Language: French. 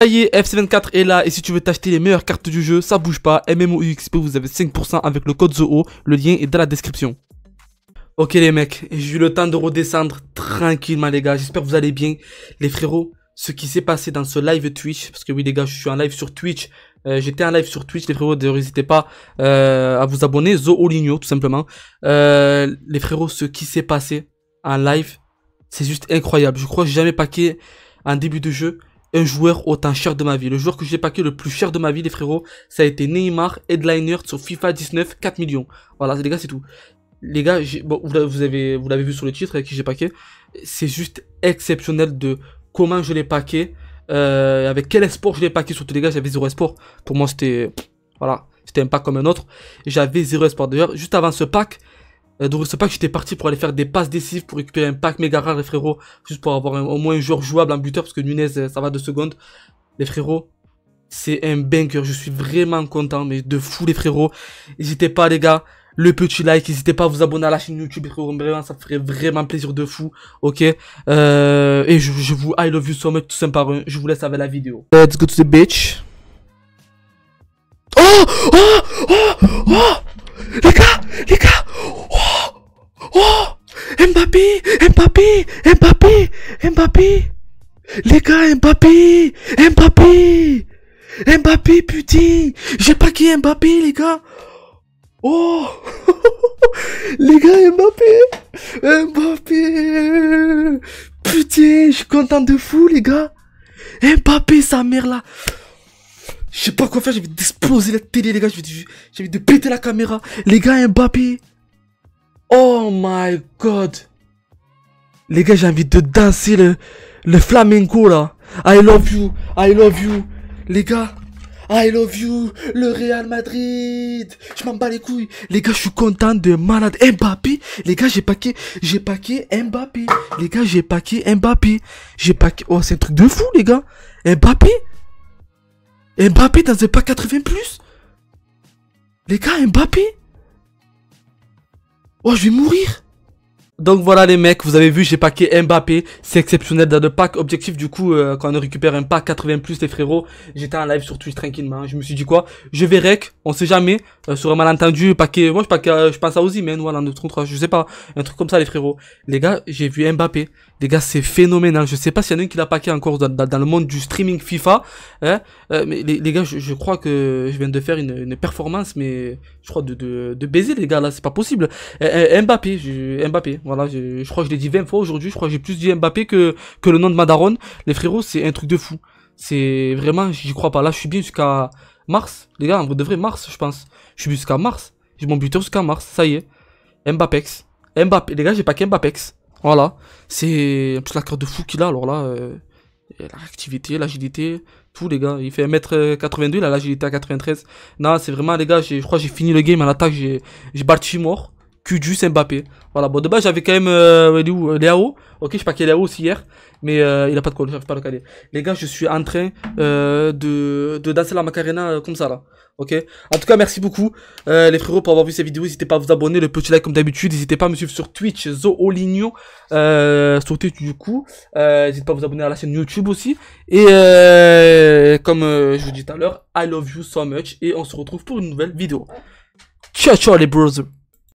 Ça y est, FC24 est là et si tu veux t'acheter les meilleures cartes du jeu, ça bouge pas, MMOUXP vous avez 5% avec le code ZOO, le lien est dans la description. Ok les mecs, j'ai eu le temps de redescendre tranquillement les gars, j'espère que vous allez bien. Les frérots, ce qui s'est passé dans ce live Twitch, parce que oui les gars, je suis en live sur Twitch, euh, j'étais en live sur Twitch, les frérots, n'hésitez pas euh, à vous abonner, ligno tout simplement. Euh, les frérots, ce qui s'est passé en live, c'est juste incroyable, je crois que j'ai jamais paqué en début de jeu un joueur autant cher de ma vie. Le joueur que j'ai paqué le plus cher de ma vie, les frérots, ça a été Neymar, Headliner sur FIFA 19, 4 millions. Voilà, les gars, c'est tout. Les gars, vous l'avez vu sur le titre avec euh, qui j'ai paqué. C'est juste exceptionnel de comment je l'ai paqué, euh, avec quel espoir je l'ai paqué. Surtout, les gars, j'avais zéro espoir. Pour moi, c'était. Voilà, c'était un pack comme un autre. J'avais zéro espoir. D'ailleurs, juste avant ce pack, euh, donc c'est pas que j'étais parti pour aller faire des passes décisives pour récupérer un pack méga rare les frérots, juste pour avoir au moins un joueur jouable en buteur parce que Nunez euh, ça va de secondes. Les frérots, c'est un banger je suis vraiment content mais de fou les frérots. N'hésitez pas les gars, le petit like, n'hésitez pas à vous abonner à la chaîne YouTube vraiment ça ferait vraiment plaisir de fou, ok euh, Et je, vous I love you so much tout simplement. je vous laisse avec la vidéo. Let's go to the beach. oh, oh, oh Mbappé Les gars, Mbappé Mbappé Mbappé, putain J'ai pas qui Mbappé, les gars Oh Les gars, Mbappé Mbappé Putain, je suis content de fou, les gars Mbappé, sa mère, là Je sais pas quoi faire, j'ai envie d'exploser la télé, les gars. J'ai envie de péter la caméra. Les gars, Mbappé Oh my God les gars, j'ai envie de danser le, le flamenco là. I love you, I love you. Les gars, I love you, le Real Madrid. Je m'en bats les couilles. Les gars, je suis content de malade. Mbappé, les gars, j'ai paqué, j'ai paqué Mbappé. Les gars, j'ai paqué Mbappé. J'ai paqué. Oh, c'est un truc de fou, les gars. Mbappé. Mbappé dans un pack 80 plus. Les gars, Mbappé. Oh, je vais mourir. Donc voilà les mecs, vous avez vu, j'ai paqué Mbappé, c'est exceptionnel dans le pack. Objectif du coup, euh, quand on récupère un pack 80 plus les frérots, j'étais en live sur Twitch tranquillement, je me suis dit quoi Je vais rec, on sait jamais, euh, sur un malentendu, paquet, moi je pack, euh, je pense à aussi mais voilà, de je sais pas, un truc comme ça les frérots. Les gars, j'ai vu Mbappé, les gars c'est phénoménal, je sais pas s'il y en a un qui l'a packé encore dans, le monde du streaming FIFA, hein, euh, mais les, gars, je, crois que je viens de faire une, performance, mais je crois de, de, baiser les gars là, c'est pas possible. Mbappé, Mbappé. Voilà, je, crois que je l'ai dit 20 fois aujourd'hui. Je crois que j'ai plus dit Mbappé que, que le nom de Madaron. Les frérots, c'est un truc de fou. C'est vraiment, j'y crois pas. Là, je suis bien jusqu'à mars. Les gars, en vrai de vrai, mars, je pense. Je suis jusqu'à mars. J'ai mon buteur jusqu'à mars. Ça y est. Mbappex Mbappé. Les gars, j'ai pas qu'Mbappex. Voilà. C'est. la carte de fou qu'il a, alors là. l'activité, euh, La l'agilité, tout les gars. Il fait 1m82, euh, il a l'agilité à 93. Non, c'est vraiment les gars, je crois que j'ai fini le game à l'attaque, j'ai battu mort. Kudus, Mbappé. Voilà, bon, de base, j'avais quand même euh, euh Leo. Ok, je sais pas est Léo aussi hier, mais euh, il a pas de quoi, je pas le caler. Les gars, je suis en train euh, de, danser la Macarena comme ça, là. Ok En tout cas, merci beaucoup, les frérots, pour avoir vu cette vidéo. N'hésitez pas à vous abonner, le petit like comme d'habitude. N'hésitez pas à me suivre sur Twitch, Zooligno, euh, sur du coup. N'hésitez pas à vous abonner à la chaîne YouTube aussi. Et comme je vous dis tout à l'heure, I love you so much. Et on se retrouve pour une nouvelle vidéo. Ciao, ciao, les brothers